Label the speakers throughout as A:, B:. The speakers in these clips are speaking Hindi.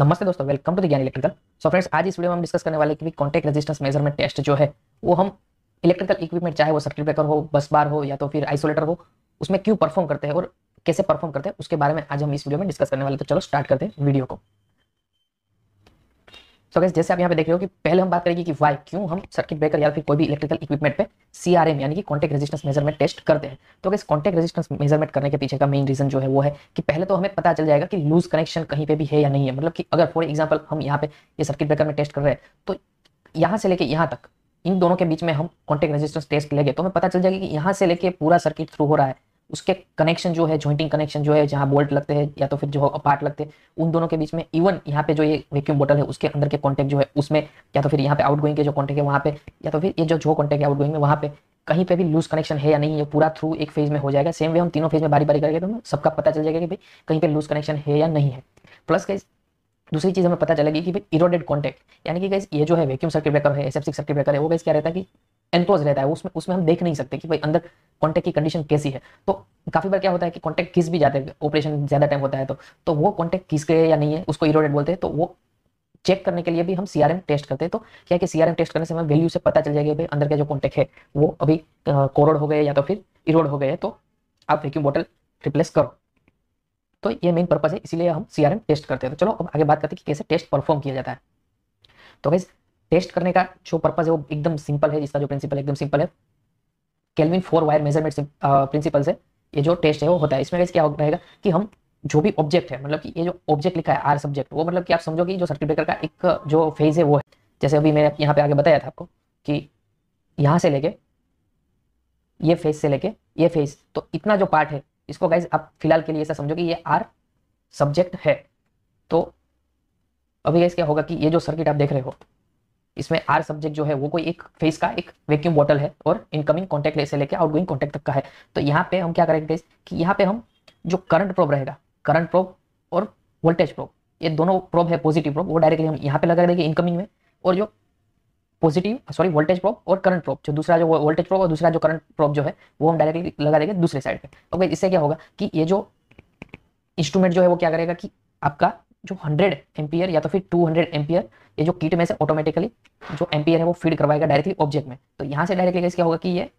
A: नमस्ते दोस्तों welcome to Gyan electrical so friends आज इस वीडियो में हम डिस्कस करने वाले कि कॉन्टेक्ट रेजिस्टेंस मेजरमेंट टेस्ट जो है वो हम इलेक्ट्रिकल इक्विपमेंट चाहे वो सर्किट ब्रेकर हो बस बार हो या तो फिर आइसोलेटर हो उसमें क्यों परफॉर्म करते हैं और कैसे परफॉर्म करते हैं उसके बारे में आज हम इस वीडियो में डिस्कस करने वाले तो चलो स्टार्ट करते हैं वीडियो को सो so, फ्रेंड्स जैसे आप यहाँ पे देख रहे हो कि पहले हम बात करेंगे कि वाई क्यों हम सर्किट ब्रेकर या फिर कोई भी इलेक्ट्रिकल इक्विपमेंट पे सीआरएम यानी कि कॉन्टेक्ट रेजिस्टेंस मेजरमेंट टेस्ट करते हैं तो इस कॉन्टेक्ट रेजिस्टेंस मेजरमेंट करने के पीछे का मेन रीजन जो है वो है कि पहले तो हमें पता चल जाएगा कि लूज कनेक्शन कहीं पे भी है या नहीं है मतलब कि अगर फॉर एग्जाम्पल हम यहाँ पे ये सर्किट ब्रेकर में टेस्ट कर रहे हैं तो यहाँ से लेके यहाँ तक इन दोनों के बीच में हम कॉन्टेक्ट रेजिस्टेंस टेस्ट लेंगे तो हमें पता चल जाएगा कि यहाँ से लेके पूरा सर्किट थ्रू हो रहा है उसके कनेक्शन जो है जॉइंटिंग कनेक्शन जो है जहाँ बोल्ट लगते हैं या तो फिर जो पार्ट लगते हैं उन दोनों के बीच में इवन यहाँ पे जो ये वैक्यूम बोटल है उसके अंदर के कॉन्टेक्ट जो है उसमें या तो फिर यहाँ पे आउट गोइंग के जो कॉन्टेक्ट है वहाँ पे या तो फिर ये जो जो कॉन्टेक्ट है आउट गोइंग में वहाँ पे कहीं पे भी लूज कनेक्शन है या नहीं है पूरा थ्रू एक फेज में हो जाएगा सेम वे हम तीनों फेज में बारी बारी करेंगे तो सबका पता चल जाएगा कि भाई कहीं पे लूज कनेक्शन है या नहीं है प्लस कैसे दूसरी चीज़ हमें पता चलेगी कि भाई इरोडेड कॉन्टेक्ट यानी कि गाइज ये जो है वैक्यूम सर्किट ब्रेकर है एसएफसी सर्किट ब्रेकर है वो गाइज क्या रहता है कि एनक्लोज रहता है उसमें उसमें हम देख नहीं सकते कि भाई अंदर कॉन्टैक्ट की कंडीशन कैसी है तो काफी बार क्या होता है कि कॉन्टैक्ट किस भी जाते हैं ऑपरेशन ज्यादा टाइम होता है तो तो वो कॉन्टैक्ट किस गए या नहीं है उसको इरोडेड बोलते हैं तो वो चेक करने के लिए भी हम सीआरएम टेस्ट करते हैं तो क्या कि सीआरएम टेस्ट करने से हमें वैल्यू से पता चल जाएगा भाई अंदर का जो कॉन्टैक्ट है वो अभी कोरोड हो गए या तो फिर इरोड हो गए तो आप वैक्यूम बॉटल रिप्लेस करो तो ये मेन पर्पज है इसीलिए हम सीआरएम टेस्ट करते हैं तो चलो अब आगे बात करते हैं कि कैसे टेस्ट परफॉर्म किया जाता है तो वैसे टेस्ट करने का जो पर्पज है वो एकदम सिंपल है जिसका जो प्रिंसिपल एकदम सिंपल है Kelvin four wire measurement principle से ये जो टेस्ट है वो होता है इसमें क्या रहेगा कि हम जो भी ऑब्जेक्ट है मतलब कि ये जो ऑब्जेक्ट लिखा है आर सब्जेक्ट वो मतलब कि आप समझो कि जो सर्किट ब्रेकर का एक जो फेज है वो है जैसे अभी मैंने यहाँ पे आगे बताया था आपको कि यहाँ से लेके ये फेज से लेके ये फेज तो इतना जो पार्ट है इसको गाइज आप फिलहाल के लिए ऐसा समझो कि ये आर सब्जेक्ट है तो अभी गाइज क्या होगा कि ये जो सर्किट आप देख रहे हो इसमें आर सब्जेक्ट जो है वो कोई एक फेस का एक वैक्यूम बॉटल है और इनकमिंग कॉन्टेक्ट से लेकर आउटगोइंग कॉन्टेक्ट तक का है तो यहाँ पे हम क्या करेंगे कि यहाँ पे हम जो करंट प्रोब रहेगा करंट प्रोब और वोल्टेज प्रोब ये दोनों प्रोब है पॉजिटिव प्रोब वो डायरेक्टली हम यहाँ पे लगा देंगे इनकमिंग में और जो पॉजिटिव सॉरी वोल्टेज प्रोब और करंट प्रोब जो दूसरा जो वोल्टेज प्रोब और दूसरा जो करंट प्रोब जो है वो हम डायरेक्टली लगा देंगे दूसरे साइड पे ओके इससे क्या होगा कि ये जो इंस्ट्रूमेंट जो है वो क्या करेगा कि आपका जो 100 एम्पियर या तो फिर 200 एम्पियर ये जो किट में से ऑटोमेटिकली जो एम्पियर है वो फीड करवाएगा डायरेक्टली ऑब्जेक्ट में तो यहाँ से डायरेक्टली क्या होगा कि ये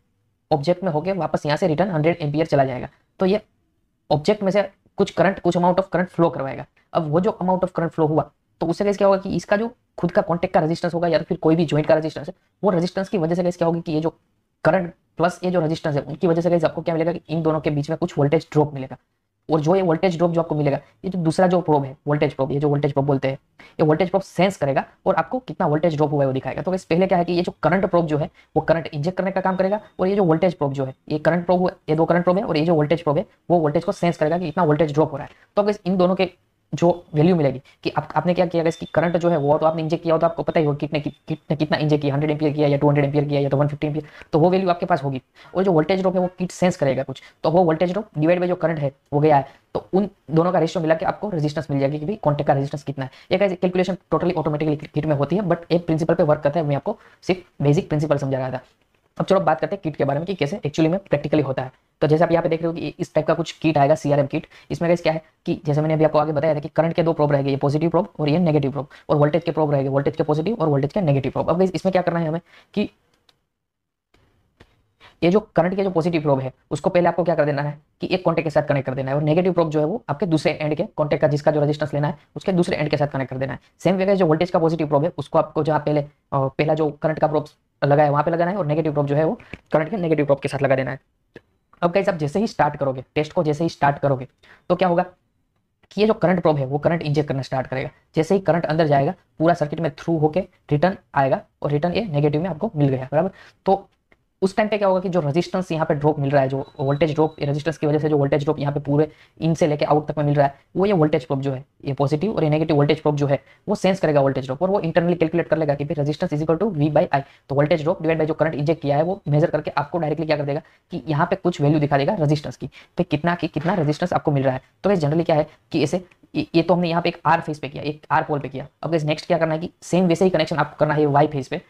A: ऑब्जेक्ट में होकर वापस यहाँ से रिटर्न हंड्रेड एम्पियर चला जाएगा तो ये ऑब्जेक्ट में से कुछ करंट कुछ अमाउंट ऑफ करंट फ्लो करवाएगा अब वो जो अमाउंट ऑफ करंट फ्लो हुआ तो उससे कैसे क्या होगा कि इसका जो खुद का कॉन्टेक्ट का रेजिस्टेंस होगा या तो फिर कोई भी ज्वाइंट का रेजिस्टेंस है वो रेजिस्टेंस की वजह से कैसे क्या होगी कि ये जो करंट प्लस ये जो रेजिस्टेंस है उनकी वजह से कैसे आपको क्या मिलेगा कि इन दोनों के बीच में कुछ वोल्टेज ड्रॉप मिलेगा और जो ये वोल्टेज ड्रॉप जो आपको मिलेगा ये जो दूसरा जो प्रॉब है वोल्टेज प्रोब ये जो वोल्टेज प्रोब बोलते हैं ये वोल्टेज प्रोब सेंस करेगा और आपको कितना वोल्टेज ड्रॉप हुआ है वो दिखाएगा तो इस पहले क्या है कि ये जो करंट प्रोब जो है वो करंट इंजेक्ट करने का काम करेगा और ये जो वोल्टेज प्रोब जो है ये करंट प्रोब ये दो करंट प्रोब है और ये जो वोल्टेज प्रोब है वो वोल्टेज को सेंस करेगा कि इतना वोल्टेज ड्रॉप हो रहा है तो अगर इन दोनों के जो वैल्यू मिलेगी कि आप, आपने क्या किया इसकी करंट जो है वो तो आपने इंजेक्ट किया हो तो आपको पता ही होगा कितने कि, कितने कितना इंजेक्ट किया हंड्रेड एमपियर किया या टू हंड्रेड एमपियर किया या तो वन फिफ्टी एमपियर तो वो वैल्यू आपके पास होगी और जो वोल्टेज ड्रॉप है वो किट सेंस करेगा कुछ तो वो वोल्टेज ड्रॉप डिवाइड बाई जो करंट है वो गया है तो उन दोनों का रेशियो मिला के आपको रेजिस्टेंस मिल जाएगी कि भाई कॉन्टेक्ट का रेजिस्टेंस कितना है एक ऐसे कैलकुलेशन टोटली ऑटोमेटिकली किट में होती है बट एक प्रिंसिपल पे वर्क करता है मैं आपको सिर्फ बेसिक प्रिंसिपल समझा रहा था अब चलो बात करते हैं किट के बारे में कि कैसे एक्चुअली में प्रैक्टिकली होता है तो जैसे आप यहाँ पे देख रहे हो कि इस टाइप का कुछ किट आएगा सीआरएम किट इसमें गैस क्या है कि जैसे मैंने अभी आपको आगे बताया था कि करंट के दो प्रोब रहेंगे ये पॉजिटिव प्रॉब और ये नेगेटिव प्रॉब और वोल्टेज के प्रॉब रहेगा वोल्टेज के पॉजिटिव और वोल्टेज के नेगेटिव प्रॉब अब गैस इसमें क्या करना है हमें कि ये जो करंट के जो पॉजिटिव प्रोब है उसको पहले आपको क्या कर देना है कि एक कॉन्टेक्ट के साथ कनेक्ट कर देना है और नेगेटिव प्रोब जो है वो आपके दूसरे एंड के कॉन्टेक्ट का जिसका जो रेजिस्टेंस लेना है उसके दूसरे एंड के साथ कनेक्ट कर देना है सेम वे जो वोल्टेज का पॉजिटिव प्रोब है उसको आपको जहाँ पहले पहला जो करंट का प्रोब लगा है वहाँ पे लगाना है और नेगेटिव प्रोब जो है वो करंट के नेगेटिव प्रोब के साथ लगा देना है अब गाइज आप जैसे ही स्टार्ट करोगे टेस्ट को जैसे ही स्टार्ट करोगे तो क्या होगा कि ये जो करंट प्रोब है वो करंट इंजेक्ट करना स्टार्ट करेगा जैसे ही करंट अंदर जाएगा पूरा सर्किट में थ्रू होके रिटर्न आएगा और रिटर्न ये नेगेटिव में आपको मिल गया बराबर तो उस टाइम पे क्या होगा कि जो रेजिस्टेंस यहाँ पे ड्रॉप मिल रहा है जो वोल्टेज ड्रॉप रेजिस्टेंस की वजह से जो वोल्टेज ड्रॉप यहाँ पे पूरे इन से लेके आउट तक में मिल रहा है वो ये वोल्टेज प्रॉप जो है ये पॉजिटिव और ये नेगेटिव वोल्टेज प्रॉप जो है वो सेंस करेगा वोल्टेज ड्रॉप और वो इंटरनली कैलकुलेट कर लेगा कि भाई resistance is equal to V by I तो वोल्टेज ड्रॉप डिवाइड बाई जो करंट इंजेक्ट किया है वो मेजर करके आपको डायरेक्टली क्या कर देगा कि यहाँ पे कुछ वैल्यू दिखा देगा रजिस्टेंस की तो कितना की कितना रजिस्टेंस आपको मिल रहा है तो जनरली क्या है कि इसे ये तो हमने यहाँ पे एक आर फेस पे किया एक आर पोल पे किया अब नेक्स्ट क्या करना है कि सेम वैसे ही कनेक्शन आपको करना है वाई फेस पे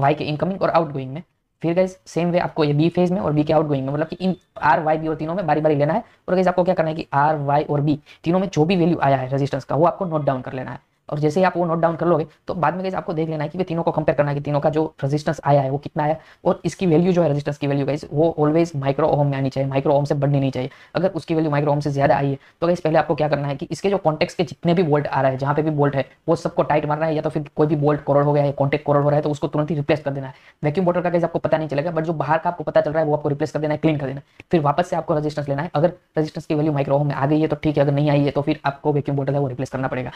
A: वाई के इनकमिंग और गोइंग में फिर गाइज सेम वे आपको ये बी फेज में और बी के आउट गोइंग में मतलब कि इन आर वाई बी और तीनों में बारी बारी लेना है और गाइज आपको क्या करना है कि आर वाई और बी तीनों में जो भी वैल्यू आया है रेजिस्टेंस का वो आपको नोट डाउन कर लेना है और जैसे ही आप वो नोट डाउन कर लोगे तो बाद में आपको देख लेना है कि वे तीनों को कंपेयर करना है कि तीनों का जो रेजिस्टेंस आया है वो कितना आया और इसकी वैल्यू जो है रेजिस्टेंस की वैल्यू गाइस वो ऑलवेज माइक्रो ओम में आनी चाहिए माइक्रो ओम से बढ़नी नहीं चाहिए अगर उसकी वैल्यू माइक्रो ओम से ज्यादा आई है तो गाइस पहले आपको क्या करना है कि इसके जो कॉन्टेक्ट के जितने भी बोल्ट आ रहा है जहाँ पे भी बोल्ट है वो सबको टाइट मारना है या तो फिर कोई भी बोल्ट करोड़ हो गया है कॉन्टेक्ट करोड़ हो रहा है तो उसको तुरंत ही रिप्लेस कर देना है वैक्यूम वाटर का आपको पता नहीं चलेगा बट जो बाहर का आपको पता चल रहा है वो आपको रिप्लेस कर देना है क्लीन कर देना है फिर वापस से आपको रजिस्टेंस लेना है अगर रजिस्टेंस की वैल्यू माइक्रो ओम में आ गई है तो ठीक है अगर नहीं आई है तो फिर आपको वैक्यूम बोटल है वो रिप्लेस करना पड़ेगा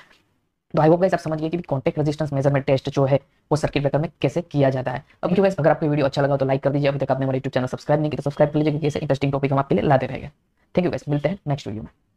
A: तो आई होप गाइस आप समझ गए कि कॉन्टैक्ट रेजिस्टेंस मेजरमेंट टेस्ट जो है वो सर्किट ब्रेकर में कैसे किया जाता है अब गाइस अगर आपको वीडियो अच्छा लगा तो लाइक कर दीजिए अभी तक आपने हमारे यूट्यूब चैनल सब्सक्राइब नहीं किया तो सब्सक्राइब कर लीजिए क्योंकि ऐसे इंटरेस्टिंग टॉपिक हम आपके लिए लाते रहेंगे थैंक यू गाइस मिलते हैं नेक्स्ट वीडियो में